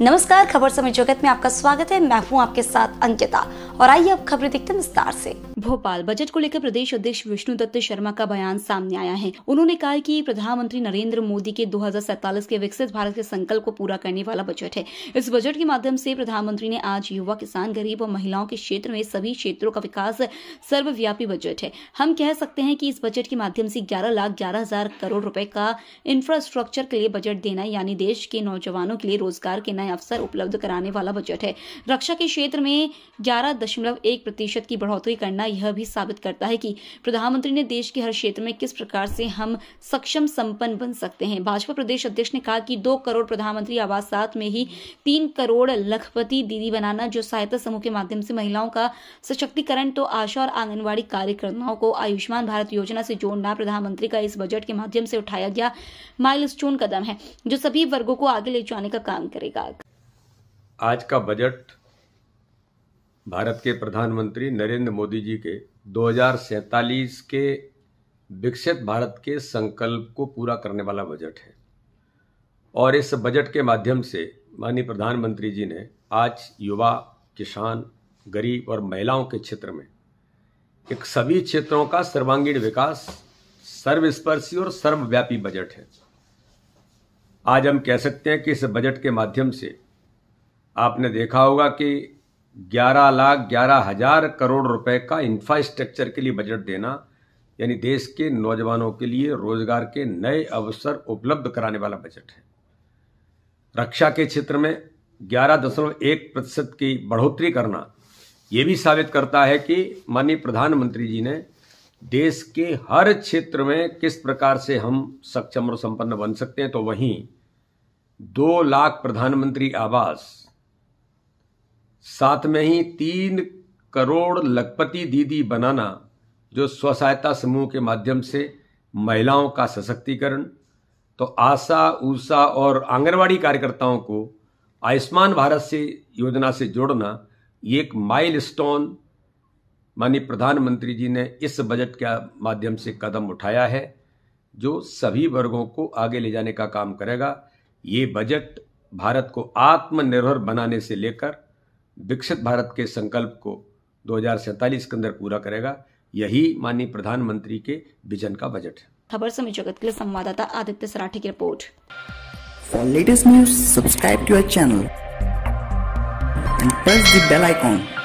नमस्कार खबर समय जगत में आपका स्वागत है मैं हूँ आपके साथ अंकिता और आइए अब खबरें देखते हैं विस्तार से भोपाल बजट को लेकर प्रदेश अध्यक्ष विष्णु दत्त शर्मा का बयान सामने आया है उन्होंने कहा कि प्रधानमंत्री नरेंद्र मोदी के दो के विकसित भारत के संकल्प को पूरा करने वाला बजट है इस बजट के माध्यम से प्रधानमंत्री ने आज युवा किसान गरीब और महिलाओं के क्षेत्र में सभी क्षेत्रों का विकास सर्वव्यापी बजट है हम कह सकते हैं कि इस बजट के माध्यम से ग्यारह लाख ग्यारह हजार करोड़ रूपए का इंफ्रास्ट्रक्चर के लिए बजट देना यानी देश के नौजवानों के लिए रोजगार के नए अवसर उपलब्ध कराने वाला बजट है रक्षा के क्षेत्र में ग्यारह दशमलव एक प्रतिशत की बढ़ोतरी करना यह भी साबित करता है कि प्रधानमंत्री ने देश के हर क्षेत्र में किस प्रकार से हम सक्षम संपन्न बन सकते हैं भाजपा प्रदेश अध्यक्ष ने कहा कि दो करोड़ प्रधानमंत्री आवास साथ में ही तीन करोड़ लखपति दीदी बनाना जो सहायता समूह के माध्यम से महिलाओं का सशक्तिकरण तो आशा और आंगनबाड़ी कार्यकर्ताओं को आयुष्मान भारत योजना से जोड़ना प्रधानमंत्री का इस बजट के माध्यम से उठाया गया माइलस्टोन कदम है जो सभी वर्गों को आगे ले जाने का काम करेगा आज का बजट भारत के प्रधानमंत्री नरेंद्र मोदी जी के दो के विकसित भारत के संकल्प को पूरा करने वाला बजट है और इस बजट के माध्यम से माननीय प्रधानमंत्री जी ने आज युवा किसान गरीब और महिलाओं के क्षेत्र में एक सभी क्षेत्रों का सर्वांगीण विकास सर्वस्पर्शी और सर्वव्यापी बजट है आज हम कह सकते हैं कि इस बजट के माध्यम से आपने देखा होगा कि ग्यारह लाख ग्यारह हज़ार करोड़ रुपए का इंफ्रास्ट्रक्चर के लिए बजट देना यानी देश के नौजवानों के लिए रोजगार के नए अवसर उपलब्ध कराने वाला बजट है रक्षा के क्षेत्र में ग्यारह दशमलव एक प्रतिशत की बढ़ोतरी करना यह भी साबित करता है कि माननीय प्रधानमंत्री जी ने देश के हर क्षेत्र में किस प्रकार से हम सक्षम और संपन्न बन सकते हैं तो वहीं दो लाख प्रधानमंत्री आवास साथ में ही तीन करोड़ लखपति दीदी बनाना जो स्व सहायता समूह के माध्यम से महिलाओं का सशक्तिकरण तो आशा ऊषा और आंगनवाड़ी कार्यकर्ताओं को आयुष्मान भारत से योजना से जोड़ना ये एक माइलस्टोन माननीय प्रधानमंत्री जी ने इस बजट के माध्यम से कदम उठाया है जो सभी वर्गों को आगे ले जाने का काम करेगा ये बजट भारत को आत्मनिर्भर बनाने से लेकर विकसित भारत के संकल्प को दो के अंदर पूरा करेगा यही माननीय प्रधानमंत्री के विजन का बजट है खबर समय जगत के लिए संवाददाता आदित्य सराठी की report for latest news subscribe to our channel and press the bell icon